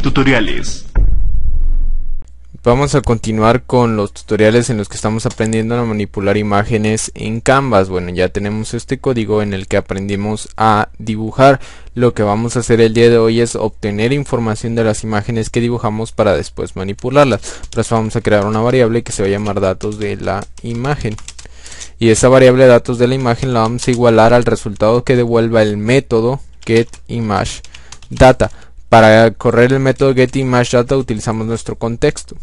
Tutoriales. Vamos a continuar con los tutoriales en los que estamos aprendiendo a manipular imágenes en Canvas. Bueno, ya tenemos este código en el que aprendimos a dibujar. Lo que vamos a hacer el día de hoy es obtener información de las imágenes que dibujamos para después manipularlas. Entonces vamos a crear una variable que se va a llamar datos de la imagen. Y esa variable datos de la imagen la vamos a igualar al resultado que devuelva el método getImageData. Para correr el método getImageData utilizamos nuestro contexto.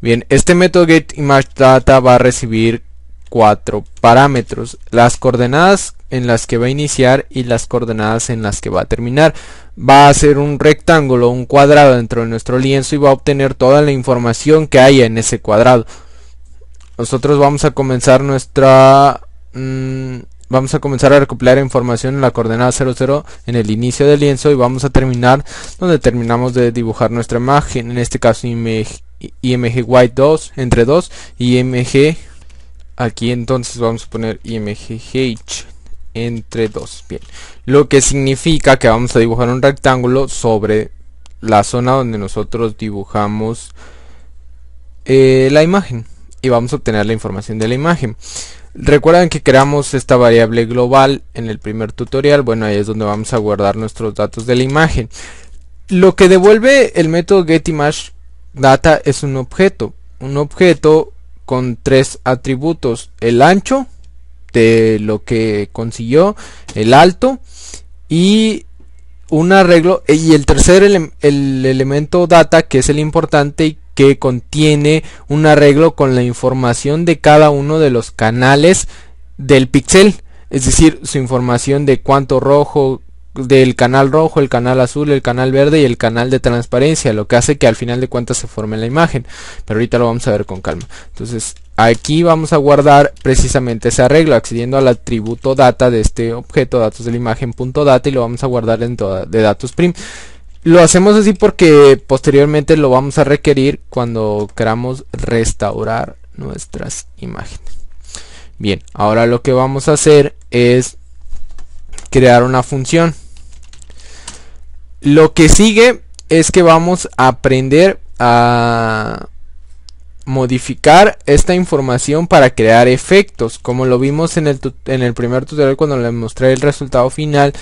Bien, este método getImageData va a recibir cuatro parámetros, las coordenadas en las que va a iniciar y las coordenadas en las que va a terminar. Va a ser un rectángulo, un cuadrado dentro de nuestro lienzo y va a obtener toda la información que haya en ese cuadrado. Nosotros vamos a comenzar nuestra... Mm, Vamos a comenzar a recopilar información en la coordenada 00 en el inicio del lienzo y vamos a terminar donde terminamos de dibujar nuestra imagen, en este caso IMG, White 2 entre 2 y IMG aquí entonces vamos a poner h entre 2. Bien, lo que significa que vamos a dibujar un rectángulo sobre la zona donde nosotros dibujamos eh, la imagen y vamos a obtener la información de la imagen. Recuerden que creamos esta variable global en el primer tutorial, bueno ahí es donde vamos a guardar nuestros datos de la imagen. Lo que devuelve el método getImageData es un objeto, un objeto con tres atributos, el ancho de lo que consiguió, el alto y un arreglo y el tercer el elemento data que es el importante y que contiene un arreglo con la información de cada uno de los canales del pixel, es decir, su información de cuánto rojo, del canal rojo, el canal azul, el canal verde y el canal de transparencia, lo que hace que al final de cuentas se forme la imagen. Pero ahorita lo vamos a ver con calma. Entonces, aquí vamos a guardar precisamente ese arreglo, accediendo al atributo data de este objeto, datos de la imagen punto data, y lo vamos a guardar dentro de datos prim. Lo hacemos así porque posteriormente lo vamos a requerir cuando queramos restaurar nuestras imágenes. Bien, ahora lo que vamos a hacer es crear una función. Lo que sigue es que vamos a aprender a modificar esta información para crear efectos. Como lo vimos en el, en el primer tutorial cuando les mostré el resultado final,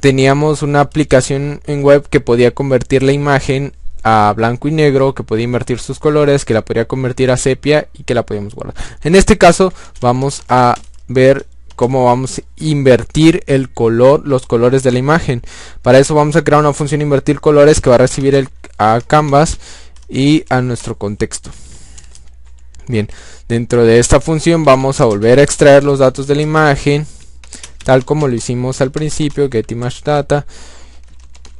teníamos una aplicación en web que podía convertir la imagen a blanco y negro, que podía invertir sus colores, que la podía convertir a sepia y que la podíamos guardar. En este caso vamos a ver cómo vamos a invertir el color, los colores de la imagen. Para eso vamos a crear una función invertir colores que va a recibir el, a canvas y a nuestro contexto. Bien, dentro de esta función vamos a volver a extraer los datos de la imagen tal como lo hicimos al principio, get data.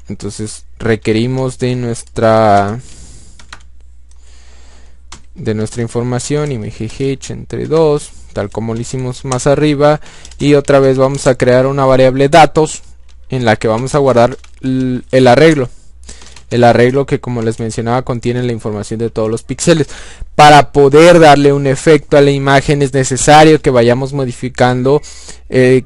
Entonces requerimos de nuestra de nuestra información imgh entre 2 tal como lo hicimos más arriba y otra vez vamos a crear una variable datos en la que vamos a guardar el arreglo el arreglo que como les mencionaba contiene la información de todos los píxeles para poder darle un efecto a la imagen es necesario que vayamos modificando eh,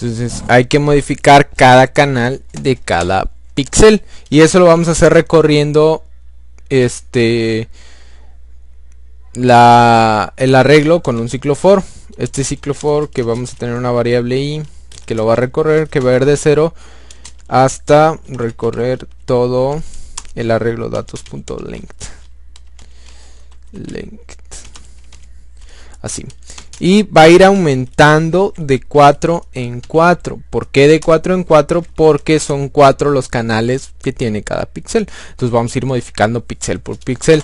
entonces hay que modificar cada canal de cada píxel. Y eso lo vamos a hacer recorriendo este la, el arreglo con un ciclo for. Este ciclo for que vamos a tener una variable i que lo va a recorrer, que va a ir de cero hasta recorrer todo el arreglo datos.length. Length. Así y va a ir aumentando de 4 en 4. ¿Por qué de 4 en 4? Porque son 4 los canales que tiene cada píxel. Entonces vamos a ir modificando píxel por píxel.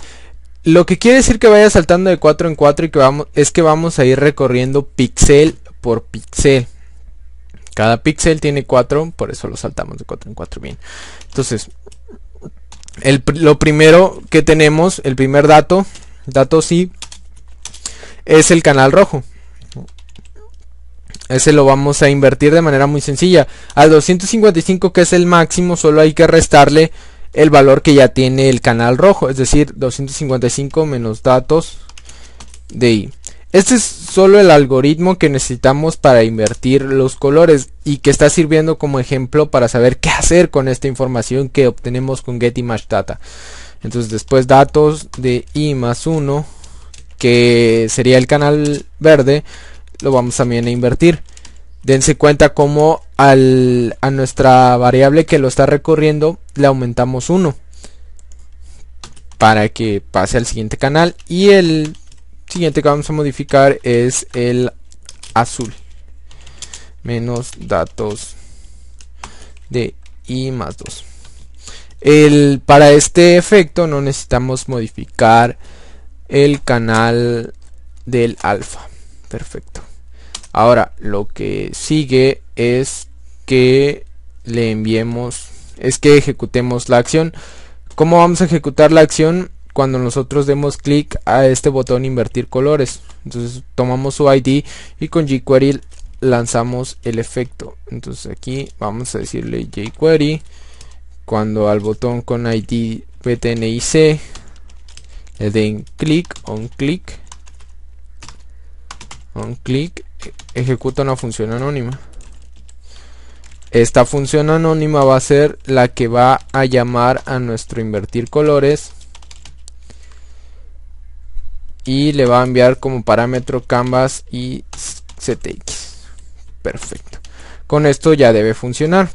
Lo que quiere decir que vaya saltando de 4 en 4 y que vamos, es que vamos a ir recorriendo píxel por píxel. Cada píxel tiene 4, por eso lo saltamos de 4 en 4. Bien. Entonces, lo primero que tenemos, el primer dato, dato sí, es el canal rojo. Ese lo vamos a invertir de manera muy sencilla. Al 255 que es el máximo solo hay que restarle el valor que ya tiene el canal rojo. Es decir, 255 menos datos de i. Este es solo el algoritmo que necesitamos para invertir los colores y que está sirviendo como ejemplo para saber qué hacer con esta información que obtenemos con GetImageData Entonces después datos de i más 1 que sería el canal verde, lo vamos también a invertir. Dense cuenta como a nuestra variable que lo está recorriendo le aumentamos 1 para que pase al siguiente canal y el siguiente que vamos a modificar es el azul menos datos de i más 2 el, para este efecto no necesitamos modificar el canal del alfa. Perfecto. Ahora lo que sigue es que le enviemos, es que ejecutemos la acción. ¿Cómo vamos a ejecutar la acción? Cuando nosotros demos clic a este botón invertir colores. Entonces tomamos su ID y con jQuery lanzamos el efecto. Entonces aquí vamos a decirle jQuery. Cuando al botón con ID btnic le den clic, on clic, on clic, ejecuta una función anónima. Esta función anónima va a ser la que va a llamar a nuestro invertir colores y le va a enviar como parámetro canvas y ctx. Perfecto. Con esto ya debe funcionar.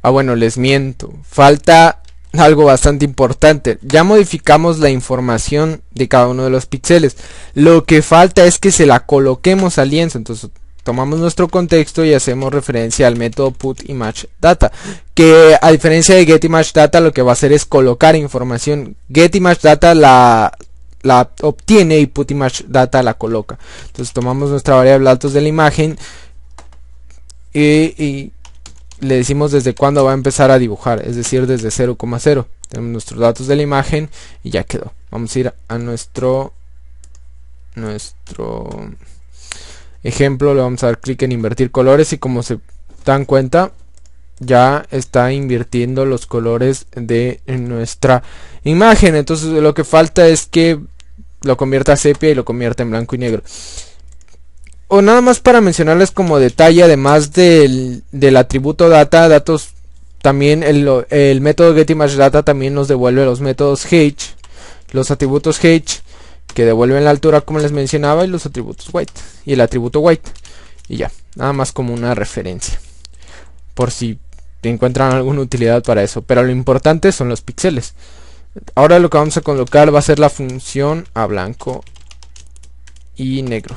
Ah, bueno, les miento. Falta algo bastante importante. Ya modificamos la información de cada uno de los píxeles. Lo que falta es que se la coloquemos al lienzo. Entonces tomamos nuestro contexto y hacemos referencia al método putImageData que a diferencia de getImageData lo que va a hacer es colocar información getImageData la la obtiene y putImageData la coloca entonces tomamos nuestra variable datos de la imagen y le decimos desde cuándo va a empezar a dibujar, es decir, desde 0,0. Tenemos nuestros datos de la imagen y ya quedó. Vamos a ir a nuestro nuestro ejemplo, le vamos a dar clic en invertir colores y como se dan cuenta, ya está invirtiendo los colores de nuestra imagen. Entonces lo que falta es que lo convierta a sepia y lo convierta en blanco y negro o nada más para mencionarles como detalle, además del, atributo data, datos también el, método getImageData también nos devuelve los métodos H, los atributos H que devuelven la altura como les mencionaba y los atributos white y el atributo white y ya, nada más como una referencia. Por si encuentran alguna utilidad para eso, pero lo importante son los píxeles. Ahora lo que vamos a colocar va a ser la función a blanco y negro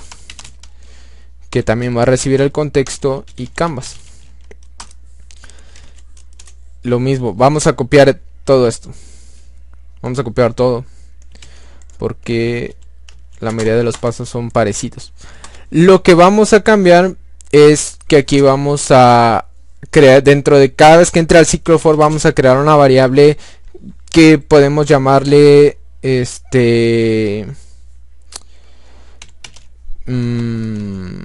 que también va a recibir el contexto y canvas lo mismo vamos a copiar todo esto vamos a copiar todo porque la mayoría de los pasos son parecidos lo que vamos a cambiar es que aquí vamos a crear dentro de cada vez que entre al ciclo for vamos a crear una variable que podemos llamarle este Mm,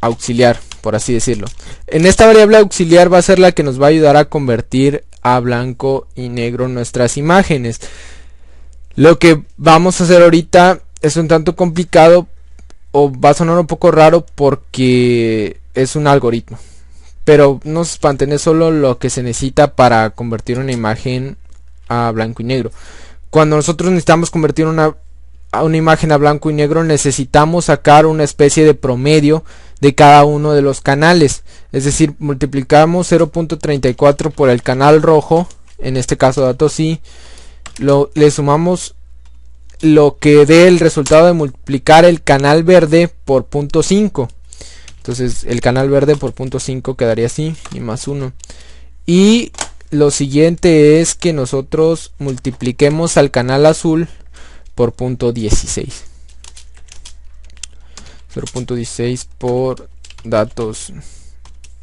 auxiliar, por así decirlo. En esta variable auxiliar va a ser la que nos va a ayudar a convertir a blanco y negro nuestras imágenes. Lo que vamos a hacer ahorita es un tanto complicado o va a sonar un poco raro porque es un algoritmo. Pero no se espanten, es solo lo que se necesita para convertir una imagen a blanco y negro. Cuando nosotros necesitamos convertir una a una imagen a blanco y negro necesitamos sacar una especie de promedio de cada uno de los canales es decir multiplicamos 0.34 por el canal rojo en este caso datos y lo, le sumamos lo que dé el resultado de multiplicar el canal verde por punto 5 entonces el canal verde por punto 5 quedaría así y más 1 y lo siguiente es que nosotros multipliquemos al canal azul por punto 16. 0.16 por datos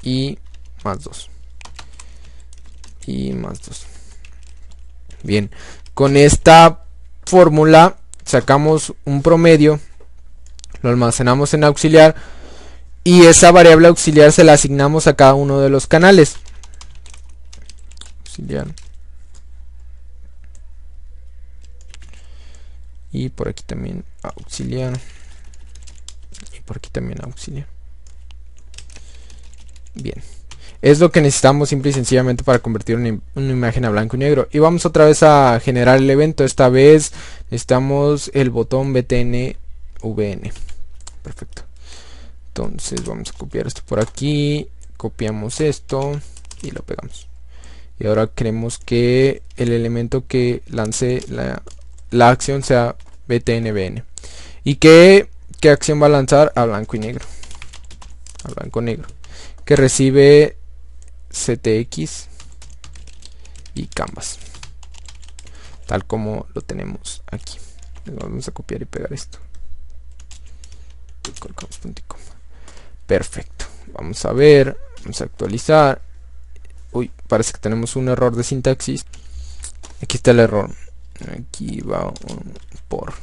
y más 2. Y más 2. Bien, con esta fórmula sacamos un promedio, lo almacenamos en auxiliar y esa variable auxiliar se la asignamos a cada uno de los canales. Auxiliar. y por aquí también auxiliar y por aquí también auxiliar bien es lo que necesitamos simple y sencillamente para convertir una, imagen a blanco y negro y vamos otra vez a generar el evento esta vez necesitamos el botón btn vn perfecto entonces vamos a copiar esto por aquí copiamos esto y lo pegamos y ahora queremos que el elemento que lance la la acción sea btnbn. ¿Y que, que acción va a lanzar? A blanco y negro. A blanco y negro. Que recibe ctx y canvas. Tal como lo tenemos aquí. Vamos a copiar y pegar esto. Perfecto. Vamos a ver. Vamos a actualizar. Uy, parece que tenemos un error de sintaxis. Aquí está el error aquí va un por,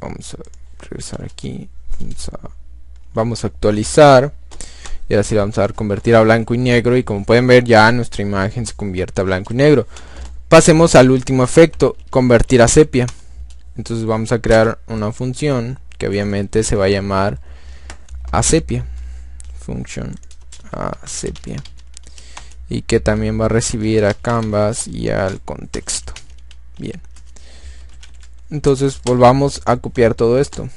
vamos a regresar aquí vamos a, actualizar y ahora sí vamos a dar convertir a blanco y negro y como pueden ver ya nuestra imagen se convierte a blanco y negro pasemos al último efecto convertir a sepia entonces vamos a crear una función que obviamente se va a llamar a sepia function a sepia y que también va a recibir a canvas y al contexto bien entonces volvamos a copiar todo esto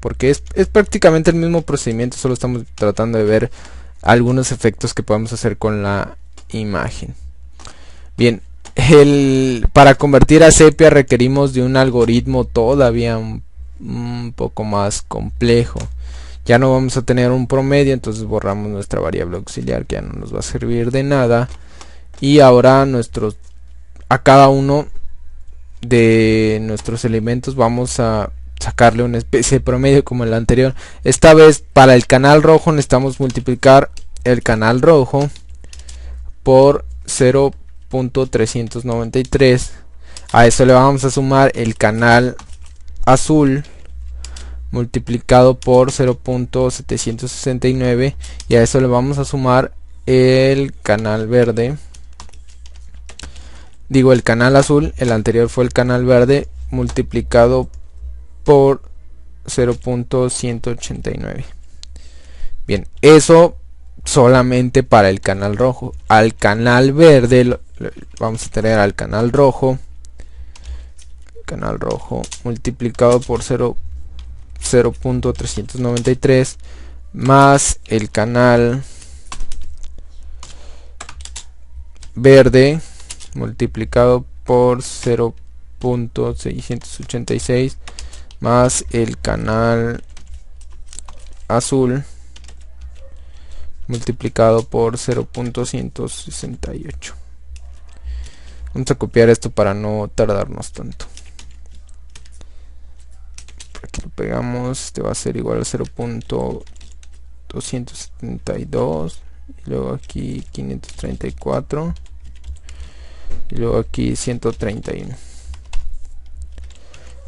porque es, prácticamente el mismo procedimiento solo estamos tratando de ver algunos efectos que podemos hacer con la imagen bien el, para convertir a sepia requerimos de un algoritmo todavía un, un poco más complejo ya no vamos a tener un promedio, entonces borramos nuestra variable auxiliar que ya no nos va a servir de nada. Y ahora nuestros, a cada uno de nuestros elementos vamos a sacarle una especie de promedio como el anterior. Esta vez para el canal rojo necesitamos multiplicar el canal rojo por 0.393. A eso le vamos a sumar el canal azul multiplicado por 0.769 y a eso le vamos a sumar el canal verde digo el canal azul el anterior fue el canal verde multiplicado por 0.189 bien eso solamente para el canal rojo al canal verde vamos a tener al canal rojo canal rojo multiplicado por 0 0.393 más el canal verde multiplicado por 0.686 más el canal azul multiplicado por 0.168 vamos a copiar esto para no tardarnos tanto pegamos este va a ser igual a 0.272 y luego aquí 534 y luego aquí 131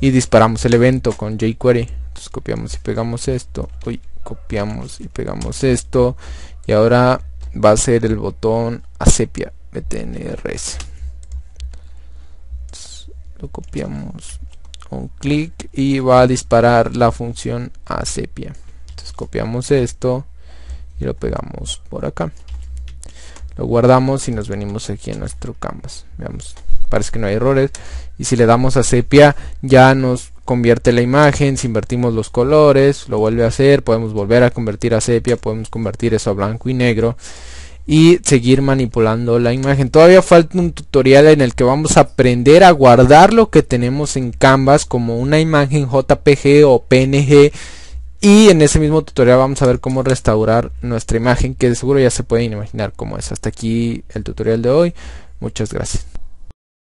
y disparamos el evento con jQuery entonces copiamos y pegamos esto uy, copiamos y pegamos esto y ahora va a ser el botón a sepia btnrs lo copiamos un clic y va a disparar la función a sepia entonces copiamos esto y lo pegamos por acá lo guardamos y nos venimos aquí a nuestro canvas veamos parece que no hay errores y si le damos a sepia ya nos convierte la imagen si invertimos los colores lo vuelve a hacer podemos volver a convertir a sepia podemos convertir eso a blanco y negro y seguir manipulando la imagen. Todavía falta un tutorial en el que vamos a aprender a guardar lo que tenemos en Canvas como una imagen JPG o PNG y en ese mismo tutorial vamos a ver cómo restaurar nuestra imagen que de seguro ya se pueden imaginar cómo es. Hasta aquí el tutorial de hoy. Muchas gracias.